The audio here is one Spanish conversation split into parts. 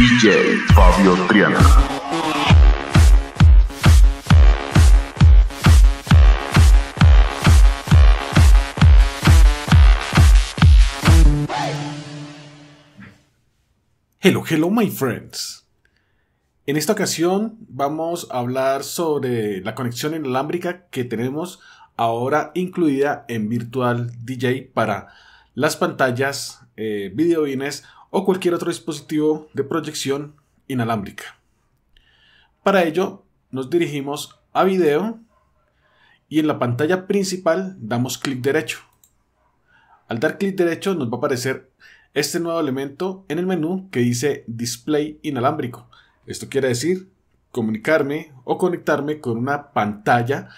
DJ Fabio Triana. Hello, hello my friends. En esta ocasión vamos a hablar sobre la conexión inalámbrica que tenemos ahora incluida en Virtual DJ para las pantallas, eh, o cualquier otro dispositivo de proyección inalámbrica. Para ello nos dirigimos a video y en la pantalla principal damos clic derecho. Al dar clic derecho nos va a aparecer este nuevo elemento en el menú que dice display inalámbrico. Esto quiere decir comunicarme o conectarme con una pantalla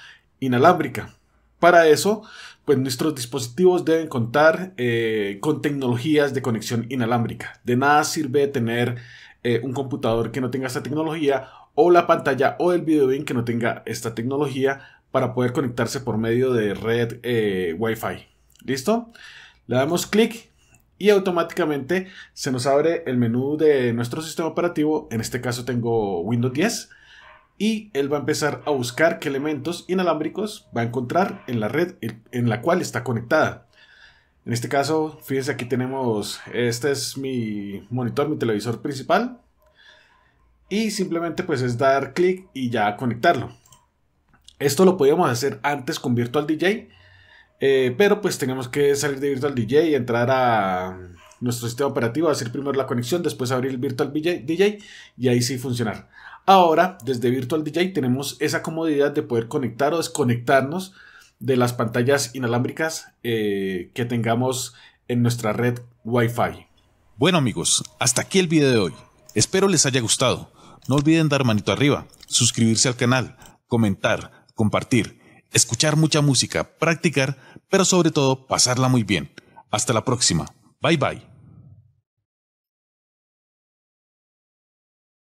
inalámbrica. Para eso, pues nuestros dispositivos deben contar eh, con tecnologías de conexión inalámbrica. De nada sirve tener eh, un computador que no tenga esta tecnología o la pantalla o el video que no tenga esta tecnología para poder conectarse por medio de red eh, Wi-Fi. ¿Listo? Le damos clic y automáticamente se nos abre el menú de nuestro sistema operativo. En este caso tengo Windows 10 y él va a empezar a buscar qué elementos inalámbricos va a encontrar en la red en la cual está conectada. En este caso, fíjense aquí tenemos, este es mi monitor, mi televisor principal. Y simplemente pues es dar clic y ya conectarlo. Esto lo podíamos hacer antes con Virtual DJ, eh, pero pues tenemos que salir de Virtual DJ y entrar a nuestro sistema operativo, hacer primero la conexión, después abrir el Virtual DJ y ahí sí funcionar. Ahora, desde Virtual DJ tenemos esa comodidad de poder conectar o desconectarnos de las pantallas inalámbricas eh, que tengamos en nuestra red Wi-Fi. Bueno amigos, hasta aquí el video de hoy. Espero les haya gustado. No olviden dar manito arriba, suscribirse al canal, comentar, compartir, escuchar mucha música, practicar, pero sobre todo pasarla muy bien. Hasta la próxima. Bye bye.